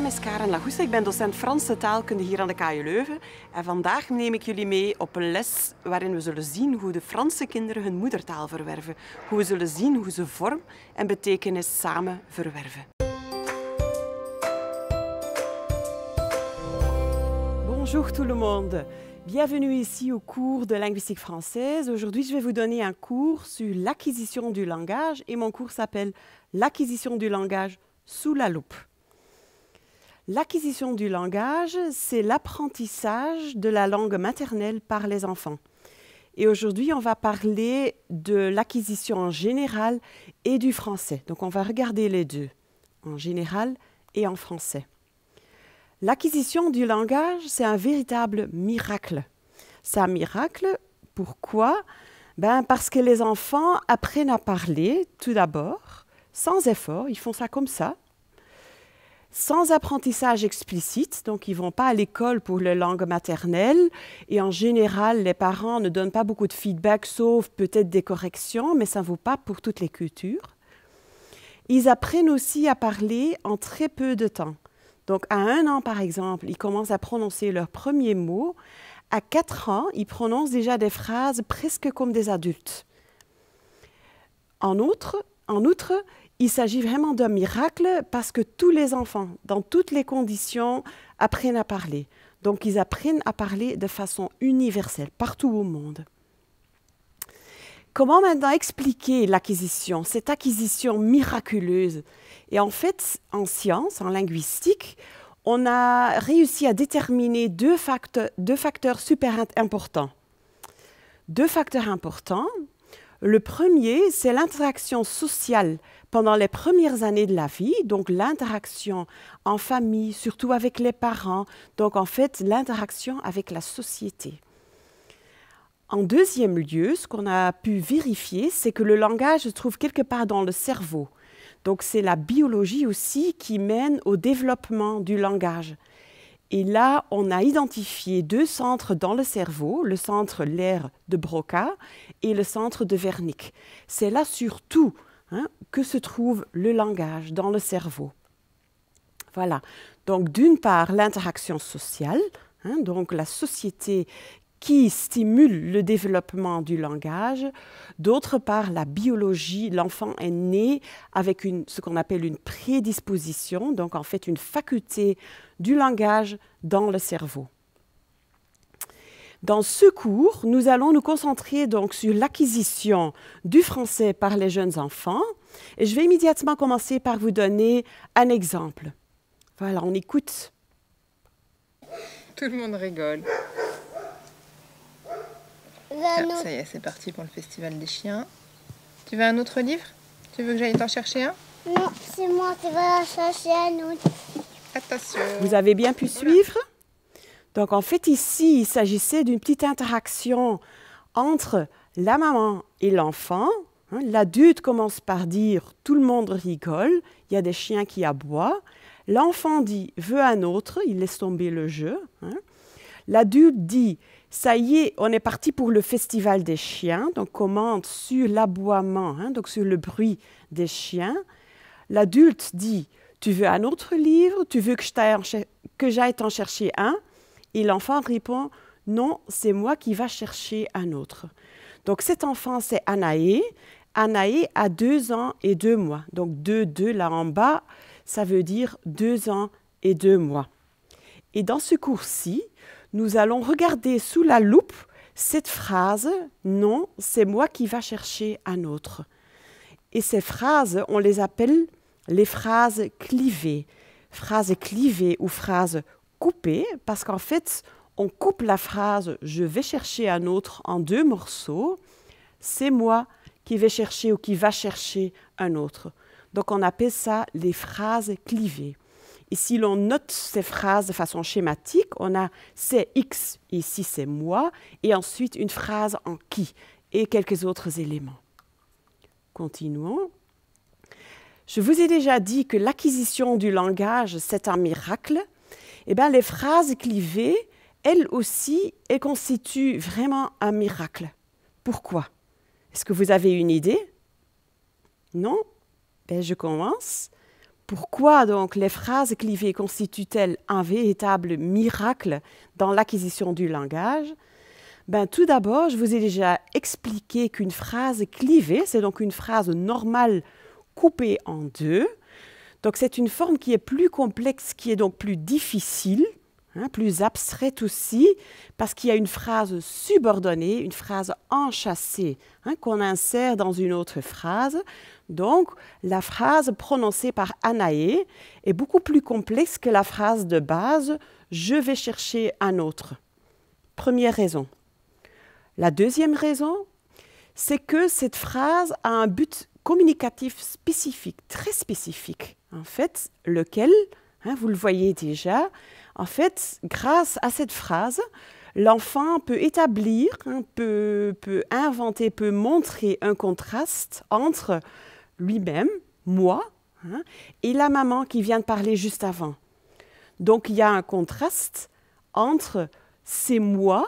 naam is Karen Lagoes, ik ben docent Franse taalkunde hier aan de KU Leuven. En vandaag neem ik jullie mee op een les waarin we zullen zien hoe de Franse kinderen hun moedertaal verwerven. Hoe we zullen zien hoe ze vorm en betekenis samen verwerven. Bonjour tout le monde. Bienvenue ici au cours de linguistique française. Aujourd'hui, je vais vous donner un cours sur l'acquisition du langage et mon cours s'appelle L'acquisition du langage sous la loupe. L'acquisition du langage, c'est l'apprentissage de la langue maternelle par les enfants. Et aujourd'hui, on va parler de l'acquisition en général et du français. Donc on va regarder les deux, en général et en français. L'acquisition du langage, c'est un véritable miracle. C'est un miracle, pourquoi ben Parce que les enfants apprennent à parler, tout d'abord, sans effort, ils font ça comme ça sans apprentissage explicite, donc ils vont pas à l'école pour leur langue maternelle. Et en général, les parents ne donnent pas beaucoup de feedback, sauf peut-être des corrections, mais ça ne vaut pas pour toutes les cultures. Ils apprennent aussi à parler en très peu de temps. Donc à un an, par exemple, ils commencent à prononcer leurs premiers mots. À quatre ans, ils prononcent déjà des phrases presque comme des adultes. En outre, en outre, il s'agit vraiment d'un miracle parce que tous les enfants, dans toutes les conditions, apprennent à parler. Donc ils apprennent à parler de façon universelle, partout au monde. Comment maintenant expliquer l'acquisition, cette acquisition miraculeuse Et en fait, en science, en linguistique, on a réussi à déterminer deux facteurs, deux facteurs super importants. Deux facteurs importants, le premier, c'est l'interaction sociale pendant les premières années de la vie, donc l'interaction en famille, surtout avec les parents, donc en fait l'interaction avec la société. En deuxième lieu, ce qu'on a pu vérifier, c'est que le langage se trouve quelque part dans le cerveau. Donc c'est la biologie aussi qui mène au développement du langage. Et là, on a identifié deux centres dans le cerveau, le centre l'air de Broca et le centre de Wernicke. C'est là surtout hein, que se trouve le langage dans le cerveau. Voilà. Donc d'une part, l'interaction sociale, hein, donc la société qui stimule le développement du langage. D'autre part, la biologie, l'enfant est né avec ce qu'on appelle une prédisposition, donc en fait une faculté du langage dans le cerveau. Dans ce cours, nous allons nous concentrer donc sur l'acquisition du français par les jeunes enfants et je vais immédiatement commencer par vous donner un exemple. Voilà, on écoute. Tout le monde rigole. Ah, bah, ça y est, c'est parti pour le festival des chiens. Tu veux un autre livre Tu veux que j'aille t'en chercher un Non, c'est moi qui vais chercher un autre. Attention. Vous avez bien pu suivre Donc en fait ici, il s'agissait d'une petite interaction entre la maman et l'enfant. Hein. L'adulte commence par dire tout le monde rigole, il y a des chiens qui aboient. L'enfant dit Veux un autre, il laisse tomber le jeu. Hein. L'adulte dit ça y est, on est parti pour le festival des chiens. Donc, commente sur l'aboiement, hein, donc sur le bruit des chiens. L'adulte dit Tu veux un autre livre Tu veux que j'aille t'en chercher un Et l'enfant répond Non, c'est moi qui vais chercher un autre. Donc, cet enfant, c'est Anaé. Anaé a deux ans et deux mois. Donc, deux, deux là en bas, ça veut dire deux ans et deux mois. Et dans ce cours-ci, nous allons regarder sous la loupe cette phrase Non, c'est moi qui va chercher un autre. Et ces phrases, on les appelle les phrases clivées. Phrases clivées ou phrases coupées, parce qu'en fait, on coupe la phrase Je vais chercher un autre en deux morceaux. C'est moi qui vais chercher ou qui va chercher un autre. Donc on appelle ça les phrases clivées. Et si l'on note ces phrases de façon schématique, on a c'est X, ici c'est moi, et ensuite une phrase en qui, et quelques autres éléments. Continuons. Je vous ai déjà dit que l'acquisition du langage, c'est un miracle. Eh bien, les phrases clivées, elles aussi, constituent vraiment un miracle. Pourquoi Est-ce que vous avez une idée Non ben, Je commence. Pourquoi donc les phrases clivées constituent-elles un véritable miracle dans l'acquisition du langage ben, Tout d'abord, je vous ai déjà expliqué qu'une phrase clivée, c'est donc une phrase normale coupée en deux. Donc c'est une forme qui est plus complexe, qui est donc plus difficile Hein, plus abstraite aussi, parce qu'il y a une phrase subordonnée, une phrase enchâssée, hein, qu'on insère dans une autre phrase. Donc, la phrase prononcée par Anaé est beaucoup plus complexe que la phrase de base ⁇ Je vais chercher un autre ⁇ Première raison. La deuxième raison, c'est que cette phrase a un but communicatif spécifique, très spécifique, en fait, lequel, hein, vous le voyez déjà, en fait, grâce à cette phrase, l'enfant peut établir, hein, peut, inventer, peut montrer un contraste entre lui-même, moi, hein, et la maman qui vient de parler juste avant. Donc il y a un contraste entre c'est moi,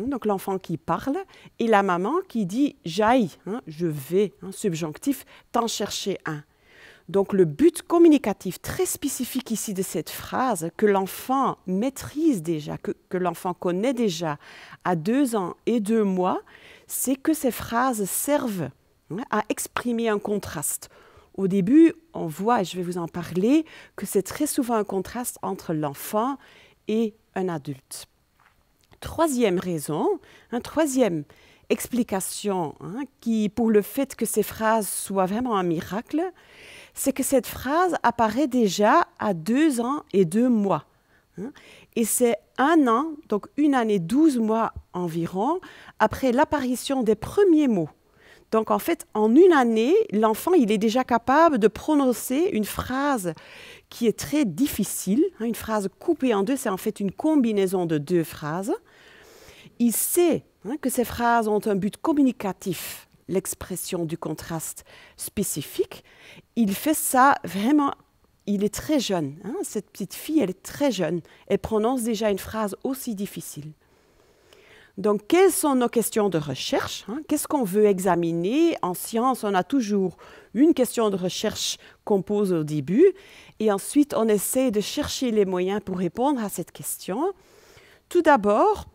hein, donc l'enfant qui parle, et la maman qui dit j'aille, je vais, subjonctif, t'en chercher un. Donc le but communicatif très spécifique ici de cette phrase, que l'enfant maîtrise déjà, que, l'enfant connaît déjà à deux ans et deux mois, c'est que ces phrases servent hein, à exprimer un contraste. Au début, on voit, et je vais vous en parler, que c'est très souvent un contraste entre l'enfant et un adulte. Troisième raison, un hein, troisième explication hein, qui, pour le fait que ces phrases soient vraiment un miracle, c'est que cette phrase apparaît déjà à deux ans et deux mois. Hein. et c'est un an, donc une année, douze mois environ, après l'apparition des premiers mots. Donc en fait, en une année, l'enfant, il est déjà capable de prononcer une phrase qui est très difficile. Hein. une phrase coupée en deux, c'est en fait une combinaison de deux phrases. Il sait hein, que ces phrases ont un but communicatif l'expression du contraste spécifique. Il fait ça vraiment, il est très jeune. Hein, cette petite fille, elle est très jeune. Elle prononce déjà une phrase aussi difficile. Donc, quelles sont nos questions de recherche hein? Qu'est-ce qu'on veut examiner En science, on a toujours une question de recherche qu'on pose au début, et ensuite, on essaie de chercher les moyens pour répondre à cette question. Tout d'abord,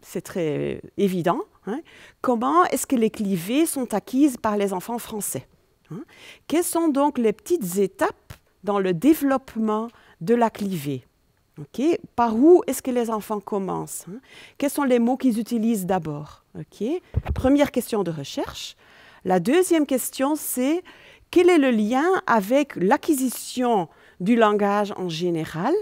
c'est très évident, Hein. Comment est-ce que les clivés sont acquises par les enfants français hein. Quelles sont donc les petites étapes dans le développement de la clivée Par où est-ce que les enfants commencent hein? Quels sont les mots qu'ils utilisent d'abord Première question de recherche. La deuxième question, c'est quel est le lien avec l'acquisition du langage en général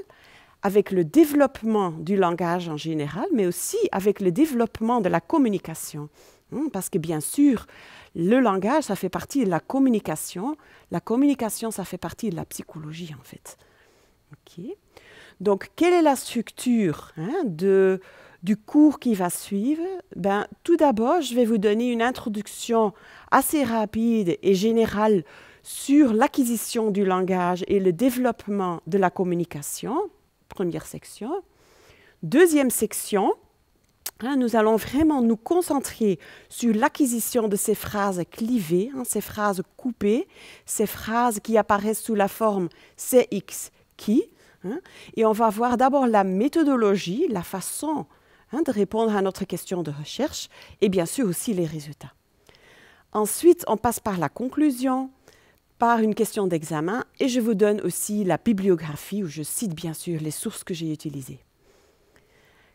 avec le développement du langage en général, mais aussi avec le développement de la communication. Hmm, parce que bien sûr, le langage, ça fait partie de la communication. La communication, ça fait partie de la psychologie, en fait. Donc, quelle est la structure hein, du cours qui va suivre ben, Tout d'abord, je vais vous donner une introduction assez rapide et générale sur l'acquisition du langage et le développement de la communication première section. Deuxième section, hein, nous allons vraiment nous concentrer sur l'acquisition de ces phrases clivées, hein, ces phrases coupées, ces phrases qui apparaissent sous la forme CX qui. Hein. et on va voir d'abord la méthodologie, la façon de répondre à notre question de recherche et bien sûr aussi les résultats. Ensuite, on passe par la conclusion, par une question d'examen et je vous donne aussi la bibliographie où je cite bien sûr les sources que j'ai utilisées.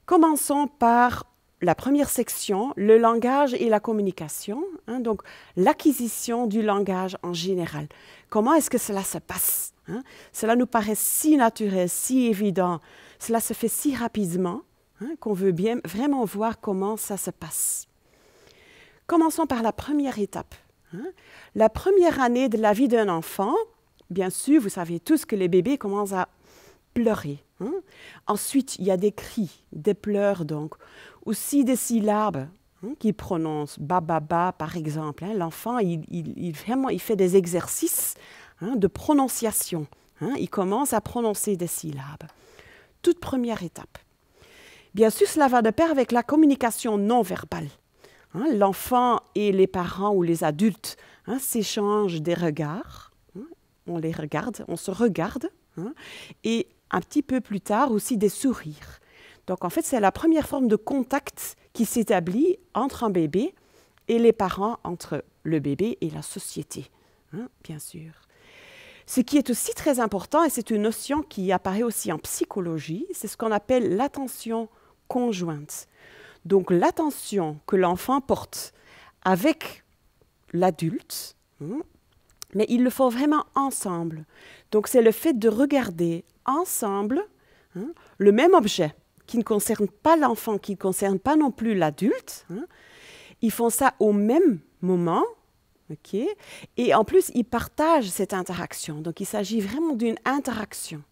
Commençons par la première section, le langage et la communication, hein, donc l'acquisition du langage en général. Comment est-ce que cela se passe hein? Cela nous paraît si naturel, si évident, cela se fait si rapidement hein, qu'on veut bien vraiment voir comment ça se passe. Commençons par la première étape, Hein? La première année de la vie d'un enfant, bien sûr, vous savez tous que les bébés commencent à pleurer. Hein? Ensuite, il y a des cris, des pleurs donc, aussi des syllabes hein, qu'ils prononcent. Bababa, par exemple. L'enfant, il, vraiment, il fait des exercices de prononciation. Il commence à prononcer des syllabes. Toute première étape. Bien sûr, cela va de pair avec la communication non verbale. Hein, l'enfant et les parents ou les adultes hein, s'échangent des regards. Hein, on les regarde, on se regarde. et un petit peu plus tard aussi des sourires. Donc en fait, c'est la première forme de contact qui s'établit entre un bébé et les parents, entre le bébé et la société, bien sûr. Ce qui est aussi très important, et c'est une notion qui apparaît aussi en psychologie, c'est ce qu'on appelle l'attention conjointe. Donc l'attention que l'enfant porte avec l'adulte, hein, mais ils le font vraiment ensemble. Donc c'est le fait de regarder ensemble hein, le même objet qui ne concerne pas l'enfant, qui ne concerne pas non plus l'adulte. Hein. Ils font ça au même moment. Et en plus, ils partagent cette interaction. Donc il s'agit vraiment d'une interaction.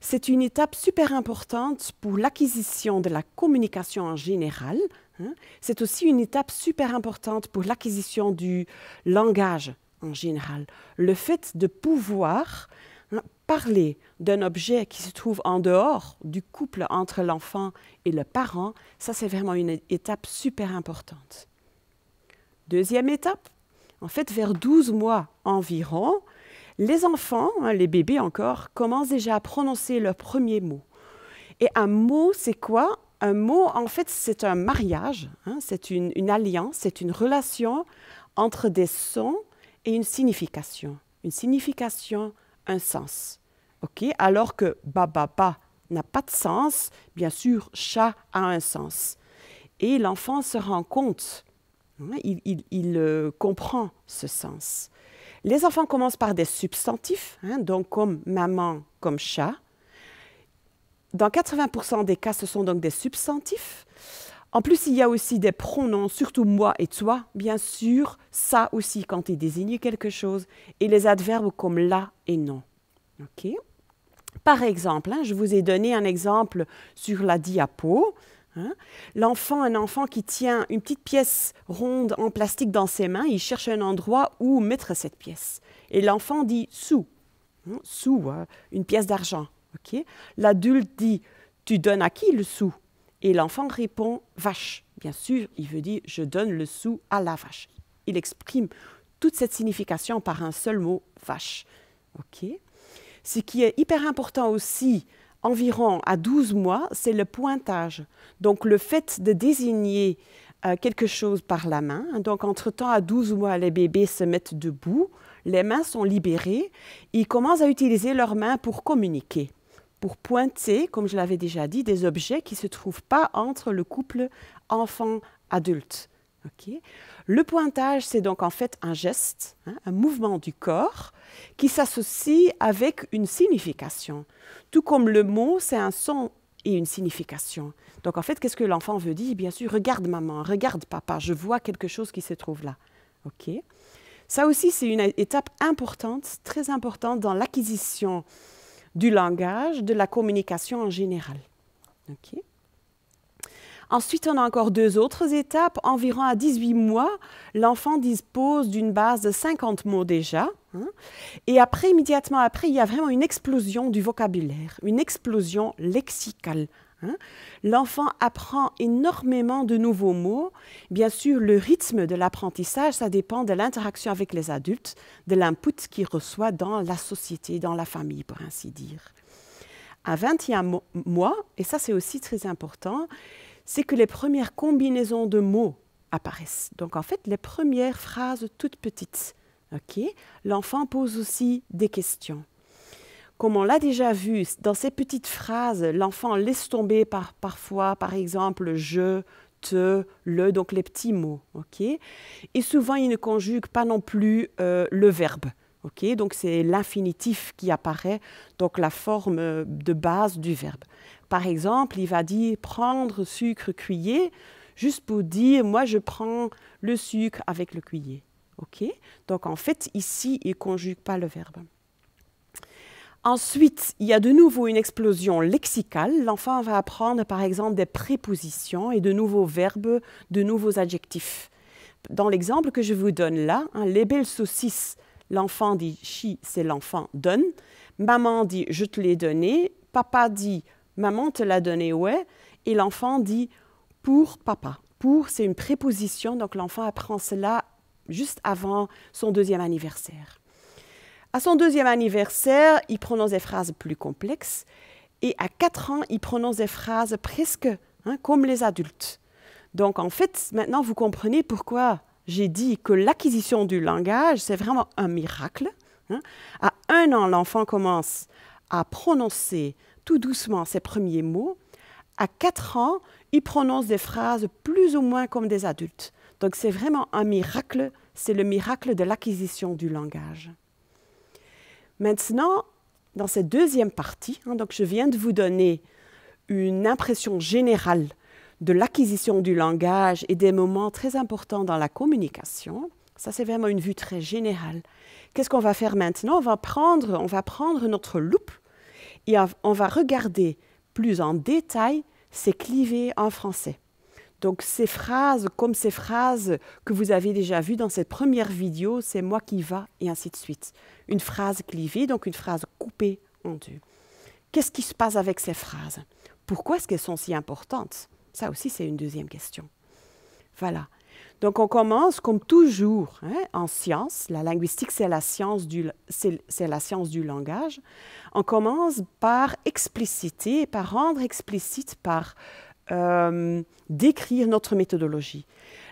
C'est une étape super importante pour l'acquisition de la communication en général. Hein. C'est aussi une étape super importante pour l'acquisition du langage en général. Le fait de pouvoir hein, parler d'un objet qui se trouve en dehors du couple entre l'enfant et le parent, ça c'est vraiment une étape super importante. Deuxième étape, en fait vers 12 mois environ, les enfants, hein, les bébés encore, commencent déjà à prononcer leur premier mot. Et un mot, c'est quoi Un mot, en fait, c'est un mariage, hein, c'est une, alliance, c'est une relation entre des sons et une signification. Une signification, un sens. ok Alors que ba, ba, n'a pas de sens, bien sûr, chat a un sens. Et l'enfant se rend compte, hein, il, euh, comprend ce sens. Les enfants commencent par des substantifs, hein, donc comme maman, comme chat. Dans 80% des cas, ce sont donc des substantifs. En plus, il y a aussi des pronoms, surtout moi et toi, bien sûr, ça aussi quand il désigne quelque chose, et les adverbes comme là et non. Par exemple, hein, je vous ai donné un exemple sur la diapo. Hein. L'enfant, un enfant qui tient une petite pièce ronde en plastique dans ses mains, il cherche un endroit où mettre cette pièce. Et l'enfant dit sou »,« sou hein, », hein, une pièce d'argent. L'adulte dit tu donnes à qui le sou Et l'enfant répond vache. Bien sûr, il veut dire je donne le sou à la vache. Il exprime toute cette signification par un seul mot vache. Ce qui est hyper important aussi environ à 12 mois, c'est le pointage. Donc le fait de désigner euh, quelque chose par la main, hein. donc entre-temps à 12 mois, les bébés se mettent debout, les mains sont libérées, ils commencent à utiliser leurs mains pour communiquer, pour pointer, comme je l'avais déjà dit, des objets qui ne se trouvent pas entre le couple enfant-adulte. Okay. Le pointage, c'est donc en fait un geste, hein, un mouvement du corps qui s'associe avec une signification. Tout comme le mot, c'est un son et une signification. Donc en fait, qu'est-ce que l'enfant veut dire Bien sûr, regarde maman, regarde papa, je vois quelque chose qui se trouve là. OK Ça aussi, c'est une étape importante, très importante dans l'acquisition du langage, de la communication en général. OK Ensuite, on a encore deux autres étapes. Environ à 18 mois, l'enfant dispose d'une base de 50 mots déjà. Hein. Et après, immédiatement après, il y a vraiment une explosion du vocabulaire, une explosion lexicale. Hein. L'enfant apprend énormément de nouveaux mots. Bien sûr, le rythme de l'apprentissage, ça dépend de l'interaction avec les adultes, de l'input qu'il reçoit dans la société, dans la famille, pour ainsi dire. À 21 mois, et ça c'est aussi très important, c'est que les premières combinaisons de mots apparaissent. Donc en fait, les premières phrases toutes petites. Ok, L'enfant pose aussi des questions. Comme on l'a déjà vu, dans ces petites phrases, l'enfant laisse tomber par, parfois, par exemple, je, te, le, donc les petits mots. Et souvent, il ne conjugue pas non plus euh, le verbe. donc c'est l'infinitif qui apparaît, donc la forme euh, de base du verbe. Par exemple, il va dire prendre sucre cuillé, juste pour dire, moi, je prends le sucre avec le cuillé. OK Donc, en fait, ici, il conjugue pas le verbe. Ensuite, il y a de nouveau une explosion lexicale. L'enfant va apprendre, par exemple, des prépositions et de nouveaux verbes, de nouveaux adjectifs. Dans l'exemple que je vous donne là, hein, les belles saucisses, l'enfant dit chi, c'est l'enfant donne. Maman dit je te l'ai donné. Papa dit Maman te l'a donné, ouais. Et l'enfant dit pour papa. Pour, c'est une préposition, donc l'enfant apprend cela juste avant son deuxième anniversaire. À son deuxième anniversaire, il prononce des phrases plus complexes et à quatre ans, il prononce des phrases presque hein, comme les adultes. Donc en fait, maintenant, vous comprenez pourquoi j'ai dit que l'acquisition du langage, c'est vraiment un miracle. Hein. À un an, l'enfant commence à prononcer tout doucement ses premiers mots, à 4 ans, il prononce des phrases plus ou moins comme des adultes. Donc c'est vraiment un miracle, c'est le miracle de l'acquisition du langage. Maintenant, dans cette deuxième partie, hein, donc je viens de vous donner une impression générale de l'acquisition du langage et des moments très importants dans la communication. Ça, c'est vraiment une vue très générale. Qu'est-ce qu'on va faire maintenant on va, prendre, on va prendre notre loupe et on va regarder plus en détail ces clivés en français. Donc ces phrases, comme ces phrases que vous avez déjà vues dans cette première vidéo, c'est moi qui va et ainsi de suite. Une phrase clivée, donc une phrase coupée en deux. Qu'est-ce qui se passe avec ces phrases Pourquoi est-ce qu'elles sont si importantes Ça aussi, c'est une deuxième question. Voilà. Donc, on commence comme toujours hein, en science. La linguistique, c'est la, science du, c'est, la science du langage. On commence par expliciter, par rendre explicite, par euh, décrire notre méthodologie.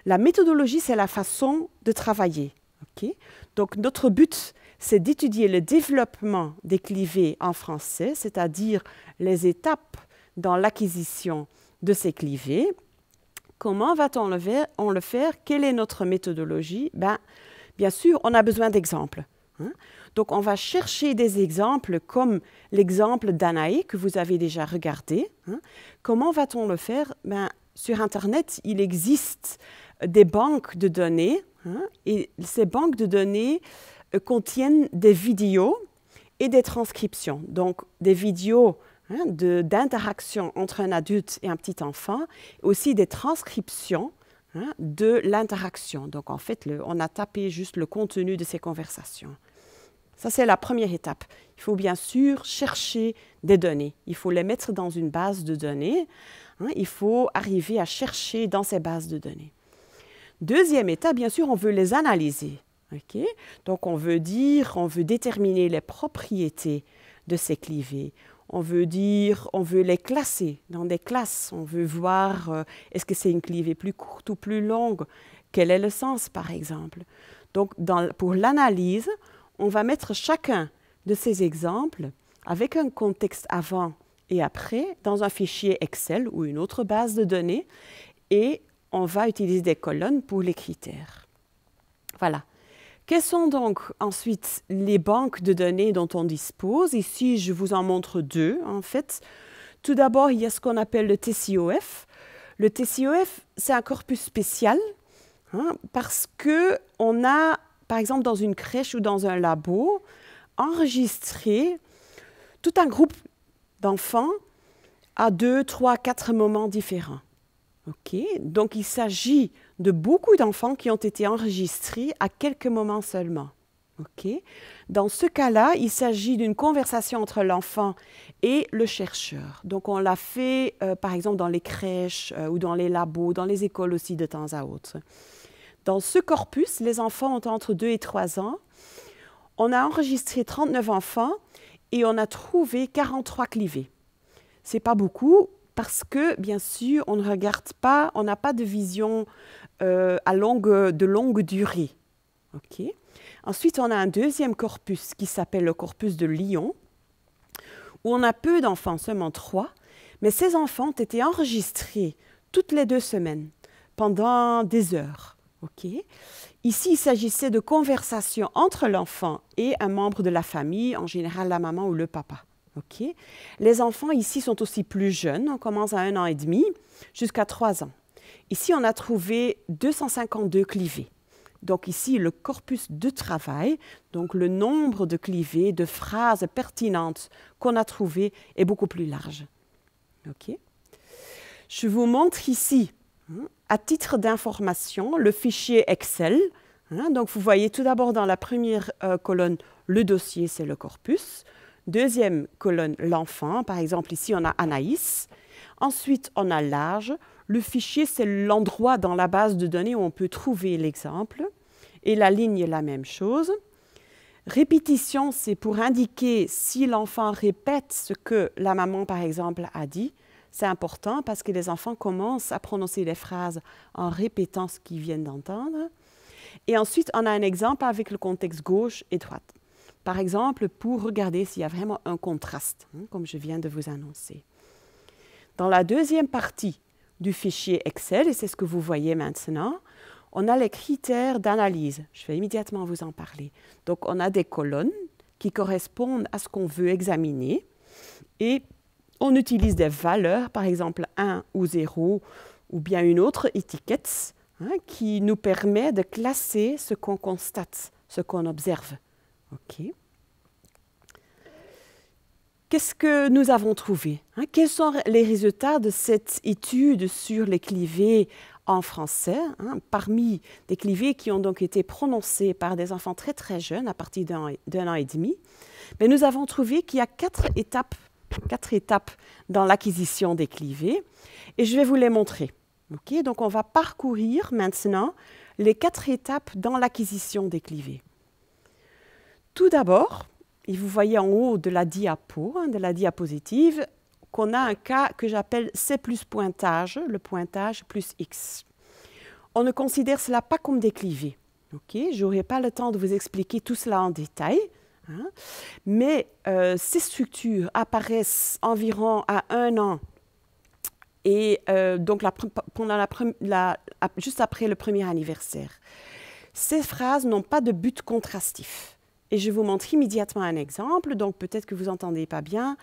La méthodologie, c'est la façon de travailler. Donc, notre but, c'est d'étudier le développement des clivés en français, c'est-à-dire les étapes dans l'acquisition de ces clivés Comment va-t-on le, faire Quelle est notre méthodologie ben, Bien sûr, on a besoin d'exemples. Hein. Donc, on va chercher des exemples comme l'exemple d'Anaï, que vous avez déjà regardé. Hein. Comment va-t-on le faire ben, Sur Internet, il existe des banques de données hein, et ces banques de données euh, contiennent des vidéos et des transcriptions. Donc, des vidéos Hein, d'interaction entre un adulte et un petit enfant, aussi des transcriptions hein, de l'interaction. Donc en fait, on a tapé juste le contenu de ces conversations. Ça, c'est la première étape. Il faut bien sûr chercher des données. Il faut les mettre dans une base de données. Hein. il faut arriver à chercher dans ces bases de données. Deuxième étape, bien sûr, on veut les analyser. Donc, on veut dire, on veut déterminer les propriétés de ces clivés on veut dire, on veut les classer dans des classes, on veut voir euh, est-ce que c'est une clivée plus courte ou plus longue, quel est le sens par exemple. Donc pour l'analyse, on va mettre chacun de ces exemples avec un contexte avant et après dans un fichier Excel ou une autre base de données et on va utiliser des colonnes pour les critères. Voilà. Quelles sont donc ensuite les banques de données dont on dispose Ici, je vous en montre deux, en fait. Tout d'abord, il y a ce qu'on appelle le TCOF. Le TCOF, c'est un corpus spécial hein, parce que on a, par exemple, dans une crèche ou dans un labo, enregistré tout un groupe d'enfants à deux, trois, quatre moments différents. Ok, Donc, il s'agit de beaucoup d'enfants qui ont été enregistrés à quelques moments seulement. Okay? Dans ce cas-là, il s'agit d'une conversation entre l'enfant et le chercheur. Donc, on l'a fait, euh, par exemple, dans les crèches euh, ou dans les labos, dans les écoles aussi de temps à autre. Dans ce corpus, les enfants ont entre 2 et 3 ans. On a enregistré 39 enfants et on a trouvé 43 clivés. C'est pas beaucoup parce que, bien sûr, on ne regarde pas, on n'a pas de vision euh, à longue, de longue durée. Ensuite, on a un deuxième corpus qui s'appelle le corpus de Lyon, où on a peu d'enfants, seulement trois, mais ces enfants ont été enregistrés toutes les deux semaines pendant des heures. Okay. Ici, il s'agissait de conversations entre l'enfant et un membre de la famille, en général la maman ou le papa. Okay. Les enfants ici sont aussi plus jeunes, on commence à un an et demi jusqu'à trois ans. Ici, on a trouvé 252 clivés. Donc ici, le corpus de travail, donc le nombre de clivés, de phrases pertinentes qu'on a trouvées est beaucoup plus large. Je vous montre ici, hein, à titre d'information, le fichier Excel. Hein. donc vous voyez tout d'abord dans la première euh, colonne, le dossier, c'est le corpus. Deuxième colonne, l'enfant. Par exemple, ici, on a Anaïs. Ensuite, on a large. Le fichier, c'est l'endroit dans la base de données où on peut trouver l'exemple. Et la ligne, la même chose. Répétition, c'est pour indiquer si l'enfant répète ce que la maman, par exemple, a dit. C'est important parce que les enfants commencent à prononcer les phrases en répétant ce qu'ils viennent d'entendre. Et ensuite, on a un exemple avec le contexte gauche et droite. Par exemple, pour regarder s'il y a vraiment un contraste, hein, comme je viens de vous annoncer. Dans la deuxième partie du fichier Excel, et c'est ce que vous voyez maintenant, on a les critères d'analyse. Je vais immédiatement vous en parler. Donc, on a des colonnes qui correspondent à ce qu'on veut examiner et on utilise des valeurs, par exemple 1 ou 0 ou bien une autre étiquette hein, qui nous permet de classer ce qu'on constate, ce qu'on observe. Okay. Qu'est-ce que nous avons trouvé hein? Quels sont les résultats de cette étude sur les clivés en français, hein? parmi des clivés qui ont donc été prononcés par des enfants très très jeunes, à partir d'un an et demi Mais nous avons trouvé qu'il y a quatre étapes, quatre étapes dans l'acquisition des clivés, et je vais vous les montrer. Donc on va parcourir maintenant les quatre étapes dans l'acquisition des clivés. Tout d'abord, et vous voyez en haut de la diapo, hein, de la diapositive, qu'on a un cas que j'appelle C pointage, le pointage plus X. On ne considère cela pas comme déclivé. Ok, Je n'aurai pas le temps de vous expliquer tout cela en détail, hein. mais euh, ces structures apparaissent environ à un an et euh, donc pendant la, juste après le premier anniversaire. Ces phrases n'ont pas de but contrastif. Et je vous montre immédiatement un exemple, donc peut-être que vous entendez pas bien.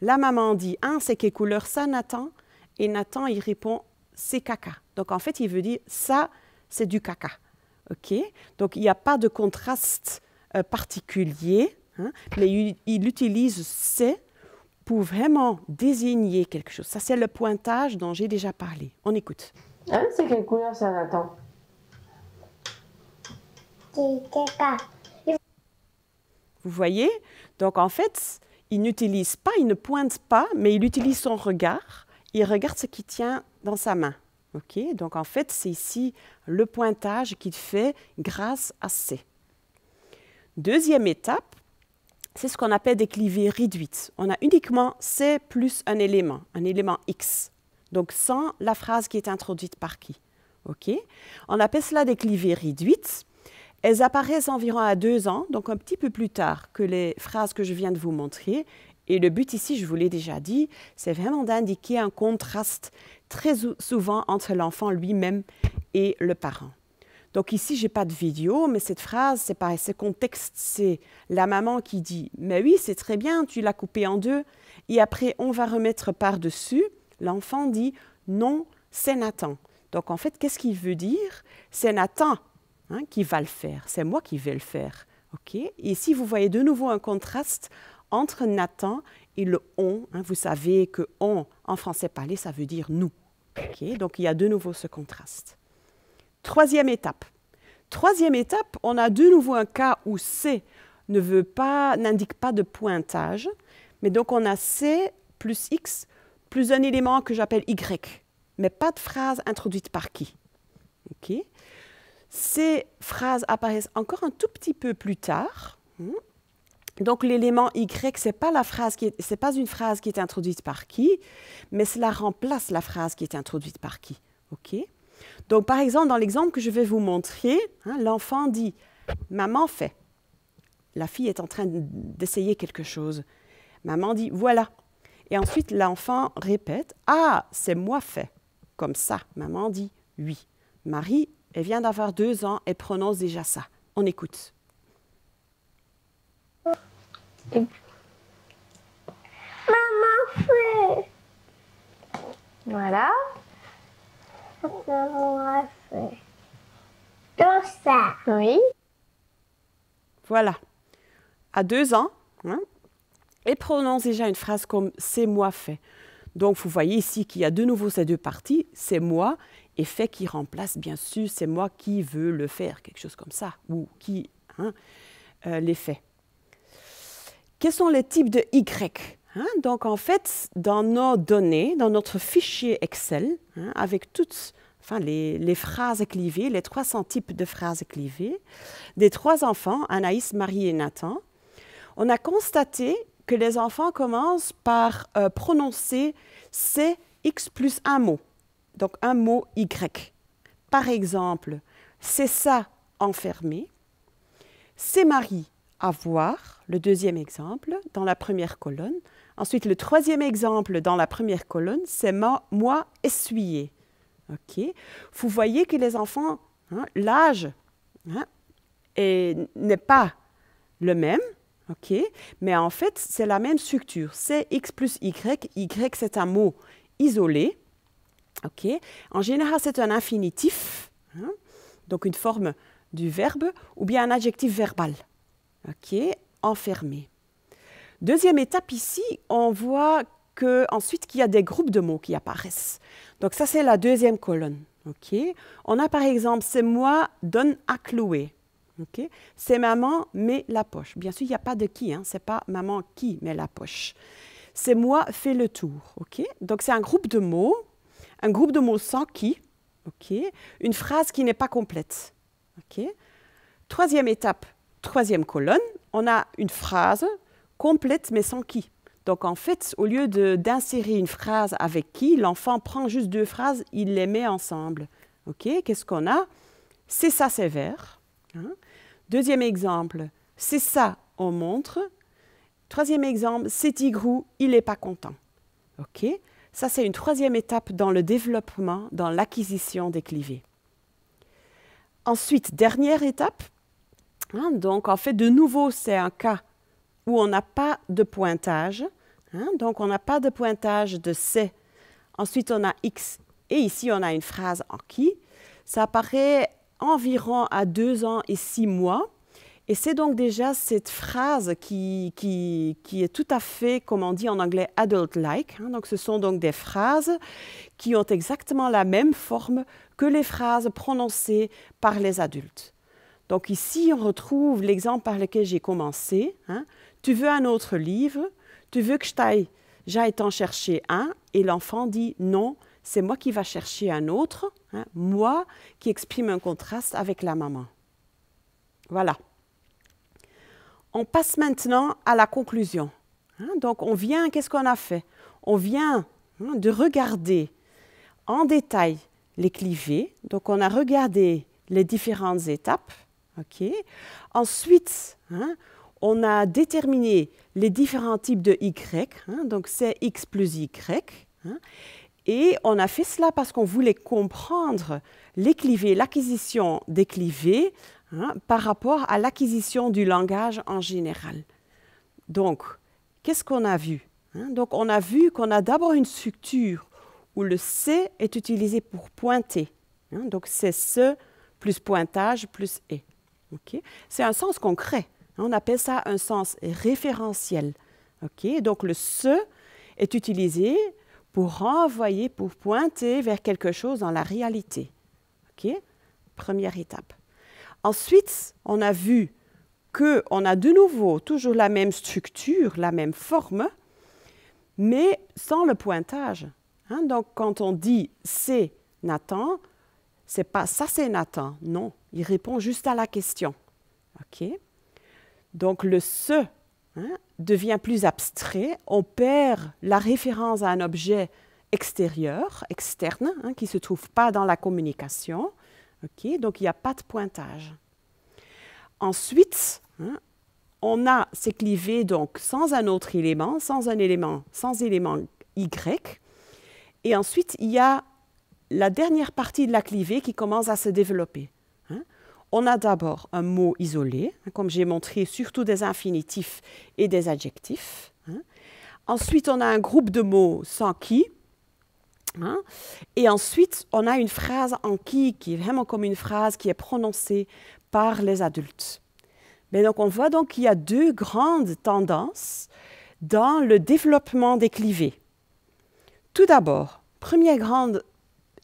La maman dit « un, c'est quelle couleur ça, Nathan ?» Et Nathan, il répond « c'est caca ». Donc en fait, il veut dire « ça, c'est du caca ». OK Donc il n'y a pas de contraste euh, particulier, hein, mais il, il utilise « c'est » pour vraiment désigner quelque chose. Ça, c'est le pointage dont j'ai déjà parlé. On écoute. Hein, c'est quelle couleur ça, Nathan C'est caca. Vous voyez Donc en fait, il n'utilise pas, il ne pointe pas, mais il utilise son regard. Il regarde ce qu'il tient dans sa main. OK Donc en fait, c'est ici le pointage qu'il fait grâce à C. Deuxième étape, c'est ce qu'on appelle des clivées réduites. On a uniquement C plus un élément, un élément X. Donc sans la phrase qui est introduite par qui. OK On appelle cela des clivés réduites. Elles apparaissent environ à deux ans, donc un petit peu plus tard que les phrases que je viens de vous montrer. Et le but ici, je vous l'ai déjà dit, c'est vraiment d'indiquer un contraste très souvent entre l'enfant lui-même et le parent. Donc ici, j'ai pas de vidéo, mais cette phrase, c'est pareil, ce contexte, c'est la maman qui dit « Mais oui, c'est très bien, tu l'as coupé en deux. » Et après, on va remettre par-dessus. L'enfant dit « Non, c'est Nathan. » Donc en fait, qu'est-ce qu'il veut dire C'est Nathan Hein, qui va le faire. C'est moi qui vais le faire. ok Ici, vous voyez de nouveau un contraste entre Nathan et le on. Hein, vous savez que on, en français parlé, ça veut dire nous. Okay, donc il y a de nouveau ce contraste. Troisième étape. Troisième étape, on a de nouveau un cas où C ne veut pas, n'indique pas de pointage, mais donc on a C plus X plus un élément que j'appelle Y, mais pas de phrase introduite par qui. Okay. Ces phrases apparaissent encore un tout petit peu plus tard. Hmm. Donc l'élément Y, c'est pas la phrase pas une phrase qui est introduite par qui, mais cela remplace la phrase qui est introduite par qui. Donc par exemple dans l'exemple que je vais vous montrer, hein, l'enfant dit maman fait. La fille est en train d'essayer quelque chose. Maman dit voilà. Et ensuite l'enfant répète ah c'est moi fait. Comme ça, maman dit oui. Marie elle vient d'avoir deux ans, et prononce déjà ça. On écoute. Maman fait. Voilà. Maman fait. Comme ça. Oui. Voilà. À deux ans, hein, elle prononce déjà une phrase comme c'est moi fait. Donc vous voyez ici qu'il y a de nouveau ces deux parties, c'est moi effet qui remplace, bien sûr, c'est moi qui veux le faire, quelque chose comme ça, ou qui, hein, euh, fait. Quels sont les types de Y hein? Donc, en fait, dans nos données, dans notre fichier Excel, hein, avec toutes enfin, les, phrases clivées, les 300 types de phrases clivées, des trois enfants, Anaïs, Marie et Nathan, on a constaté que les enfants commencent par euh, prononcer ces X plus un mot donc un mot Y. Par exemple, c'est ça enfermé, c'est Marie avoir, le deuxième exemple, dans la première colonne. Ensuite, le troisième exemple dans la première colonne, c'est moi essuyer. Vous voyez que les enfants, hein, l'âge hein, n'est pas le même. Mais en fait, c'est la même structure. C'est X plus Y. Y, c'est un mot isolé. OK En général, c'est un infinitif, hein, donc une forme du verbe, ou bien un adjectif verbal. OK Enfermé. Deuxième étape ici, on voit que, ensuite qu'il y a des groupes de mots qui apparaissent. Donc ça, c'est la deuxième colonne. OK On a par exemple « c'est moi donne à Chloé ». C'est maman met la poche. Bien sûr, il n'y a pas de qui, hein. c'est pas maman qui met la poche. C'est moi fais le tour. Donc c'est un groupe de mots un groupe de mots sans qui, une phrase qui n'est pas complète. Troisième étape, troisième colonne, on a une phrase complète mais sans qui. Donc en fait, au lieu d'insérer une phrase avec qui, l'enfant prend juste deux phrases, il les met ensemble. qu'est-ce qu'on a C'est ça sévère. Hein. Deuxième exemple, c'est ça on montre. Troisième exemple, c'est Tigrou, il n'est pas content. Ok, ça, c'est une troisième étape dans le développement, dans l'acquisition des clivés. Ensuite, dernière étape, hein, donc en fait, de nouveau, c'est un cas où on n'a pas de pointage. Hein, donc, on n'a pas de pointage de C. Ensuite, on a X. Et ici, on a une phrase en qui. Ça apparaît environ à deux ans et six mois. Et c'est donc déjà cette phrase qui, qui, est tout à fait, comme on dit en anglais, adult-like. Hein. Donc ce sont donc des phrases qui ont exactement la même forme que les phrases prononcées par les adultes. Donc ici, on retrouve l'exemple par lequel j'ai commencé. Hein. Tu veux un autre livre Tu veux que je J'aille t'en chercher un Et l'enfant dit non, c'est moi qui va chercher un autre. Hein, moi qui exprime un contraste avec la maman. Voilà. On passe maintenant à la conclusion. Hein, donc on vient, qu'est-ce qu'on a fait On vient hein, de regarder en détail les clivés. Donc on a regardé les différentes étapes. Ensuite, hein, on a déterminé les différents types de Y. donc c'est X plus Y. Et on a fait cela parce qu'on voulait comprendre les l'acquisition des clivés Hein, par rapport à l'acquisition du langage en général. Donc, qu'est-ce qu'on a vu hein? Donc, on a vu qu'on a d'abord une structure où le C est utilisé pour pointer. Hein? Donc, c'est ce plus pointage plus E. C'est un sens concret. On appelle ça un sens référentiel. Donc, le ce est utilisé pour renvoyer, pour pointer vers quelque chose dans la réalité. Première étape. Ensuite, on a vu qu'on a de nouveau toujours la même structure, la même forme, mais sans le pointage. Hein. Donc, quand on dit c'est Nathan, c'est pas ça c'est Nathan. Non, il répond juste à la question. Donc, le ce hein, devient plus abstrait. On perd la référence à un objet extérieur, externe, hein, qui ne se trouve pas dans la communication. Donc, il n'y a pas de pointage. Ensuite, hein, on a ces clivés donc sans un autre élément, sans un élément, sans élément Y. Et ensuite, il y a la dernière partie de la clivée qui commence à se développer. Hein. On a d'abord un mot isolé, hein, comme j'ai montré, surtout des infinitifs et des adjectifs. Ensuite, on a un groupe de mots sans qui, Hein? Et ensuite, on a une phrase en qui, qui est vraiment comme une phrase qui est prononcée par les adultes. Mais donc, on voit donc qu'il y a deux grandes tendances dans le développement des clivés. Tout d'abord, première grande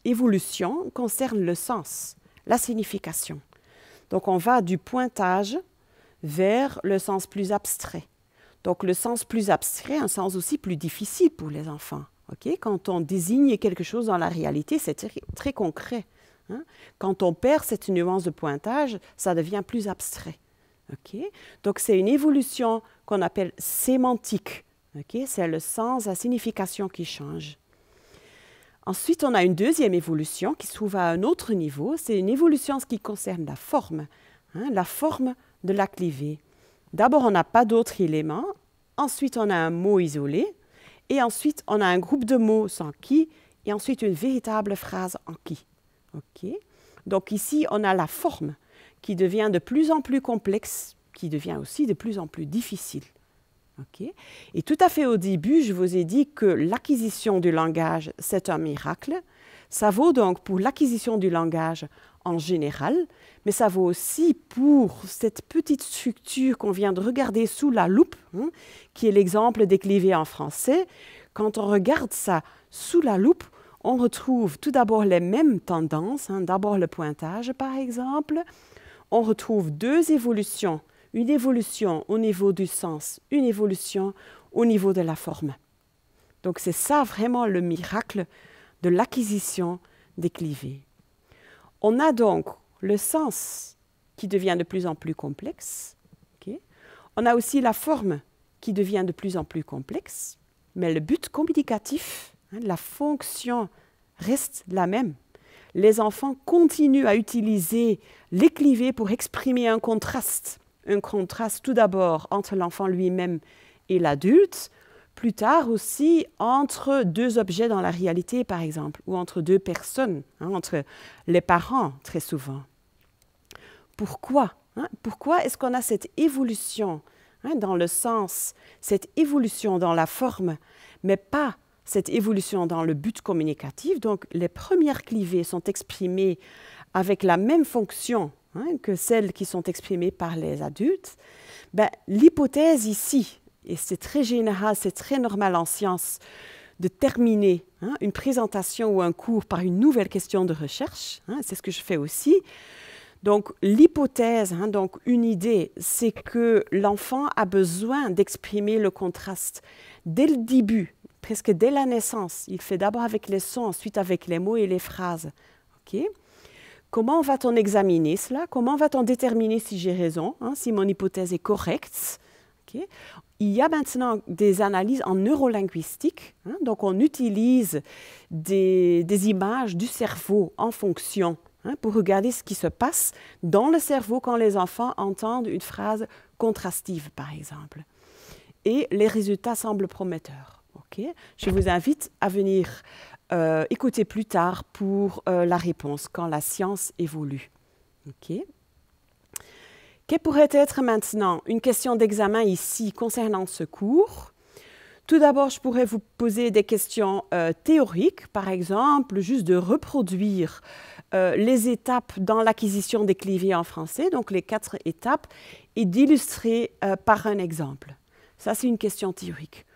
évolution concerne le sens, la signification. Donc, on va du pointage vers le sens plus abstrait. Donc, le sens plus abstrait, un sens aussi plus difficile pour les enfants. Quand on désigne quelque chose dans la réalité, c'est très, concret. Hein. Quand on perd cette nuance de pointage, ça devient plus abstrait. Donc c'est une évolution qu'on appelle sémantique. C'est le sens, la signification qui change. Ensuite, on a une deuxième évolution qui se trouve à un autre niveau. C'est une évolution en ce qui concerne la forme, hein, la forme de la clivée. D'abord, on n'a pas d'autres éléments. Ensuite, on a un mot isolé, et ensuite, on a un groupe de mots sans qui et ensuite une véritable phrase en qui. Donc ici, on a la forme qui devient de plus en plus complexe, qui devient aussi de plus en plus difficile. Et tout à fait au début, je vous ai dit que l'acquisition du langage, c'est un miracle. Ça vaut donc pour l'acquisition du langage en général, mais ça vaut aussi pour cette petite structure qu'on vient de regarder sous la loupe, hein, qui est l'exemple des déclivé en français. Quand on regarde ça sous la loupe, on retrouve tout d'abord les mêmes tendances, hein. d'abord le pointage par exemple. On retrouve deux évolutions, une évolution au niveau du sens, une évolution au niveau de la forme. Donc c'est ça vraiment le miracle de l'acquisition des clivés. On a donc le sens qui devient de plus en plus complexe. On a aussi la forme qui devient de plus en plus complexe, mais le but communicatif, hein, la fonction reste la même. Les enfants continuent à utiliser les pour exprimer un contraste. Un contraste tout d'abord entre l'enfant lui-même et l'adulte, plus tard aussi entre deux objets dans la réalité, par exemple, ou entre deux personnes, hein, entre les parents très souvent. Pourquoi hein? Pourquoi est-ce qu'on a cette évolution hein, dans le sens, cette évolution dans la forme, mais pas cette évolution dans le but communicatif Donc les premières clivées sont exprimées avec la même fonction que celles qui sont exprimées par les adultes. Ben, l'hypothèse ici, et c'est très général, c'est très normal en science de terminer hein, une présentation ou un cours par une nouvelle question de recherche. Hein, c'est ce que je fais aussi. Donc l'hypothèse, hein, donc une idée, c'est que l'enfant a besoin d'exprimer le contraste dès le début, presque dès la naissance. Il fait d'abord avec les sons, ensuite avec les mots et les phrases. Ok Comment va-t-on examiner cela Comment va-t-on déterminer si j'ai raison, si mon hypothèse est correcte il y a maintenant des analyses en neurolinguistique, hein, donc on utilise des, images du cerveau en fonction hein, pour regarder ce qui se passe dans le cerveau quand les enfants entendent une phrase contrastive, par exemple. Et les résultats semblent prometteurs. Ok, Je vous invite à venir euh, écouter plus tard pour euh, la réponse quand la science évolue. Ok. Que pourrait être maintenant une question d'examen ici concernant ce cours Tout d'abord, je pourrais vous poser des questions euh, théoriques, par exemple, juste de reproduire euh, les étapes dans l'acquisition des cliviers en français, donc les quatre étapes, et d'illustrer euh, par un exemple. Ça, c'est une question théorique.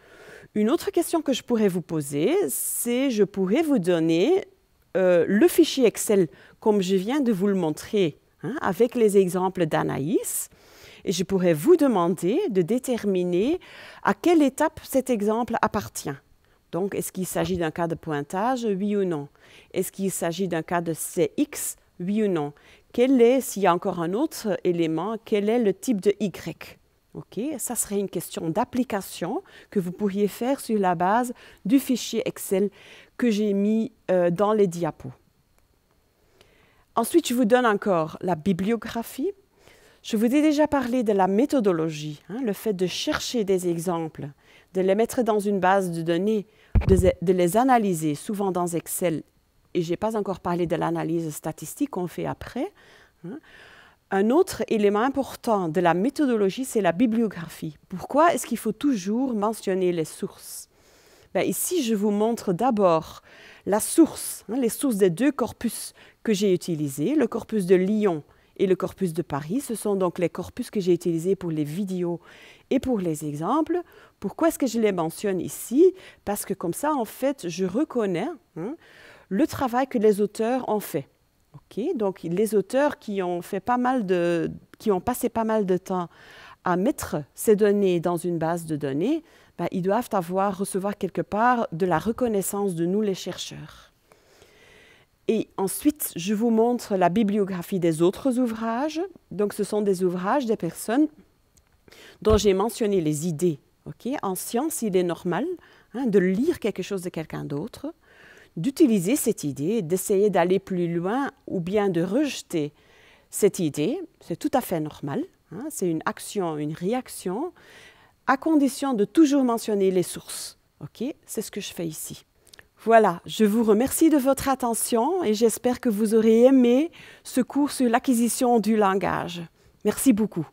Une autre question que je pourrais vous poser, c'est je pourrais vous donner le fichier Excel comme je viens de vous le montrer Hein, avec les exemples d'Anaïs. Et je pourrais vous demander de déterminer à quelle étape cet exemple appartient. Donc, est-ce qu'il s'agit d'un cas de pointage, oui ou non Est-ce qu'il s'agit d'un cas de CX, oui ou non Quel est, s'il y a encore un autre élément, quel est le type de Y Ok, ça serait une question d'application que vous pourriez faire sur la base du fichier Excel que j'ai mis euh, dans les diapos. Ensuite, je vous donne encore la bibliographie. Je vous ai déjà parlé de la méthodologie, hein, le fait de chercher des exemples, de les mettre dans une base de données, de, les analyser, souvent dans Excel. Et je n'ai pas encore parlé de l'analyse statistique qu'on fait après. Hein. Un autre élément important de la méthodologie, c'est la bibliographie. Pourquoi est-ce qu'il faut toujours mentionner les sources ben, Ici, je vous montre d'abord la source, hein, les sources des deux corpus que j'ai utilisé, Le corpus de Lyon et le corpus de Paris, ce sont donc les corpus que j'ai utilisés pour les vidéos et pour les exemples. Pourquoi est-ce que je les mentionne ici Parce que comme ça, en fait, je reconnais hein, le travail que les auteurs ont fait. donc les auteurs qui ont, fait pas mal de, qui ont passé pas mal de temps à mettre ces données dans une base de données, ben, ils doivent avoir, recevoir quelque part de la reconnaissance de nous les chercheurs. Et ensuite, je vous montre la bibliographie des autres ouvrages. Donc, ce sont des ouvrages des personnes dont j'ai mentionné les idées. En science, il est normal hein, de lire quelque chose de quelqu'un d'autre, d'utiliser cette idée, d'essayer d'aller plus loin ou bien de rejeter cette idée. C'est tout à fait normal. Hein, c'est une action, une réaction, à condition de toujours mentionner les sources. C'est ce que je fais ici. Voilà, je vous remercie de votre attention et j'espère que vous aurez aimé ce cours sur l'acquisition du langage. Merci beaucoup.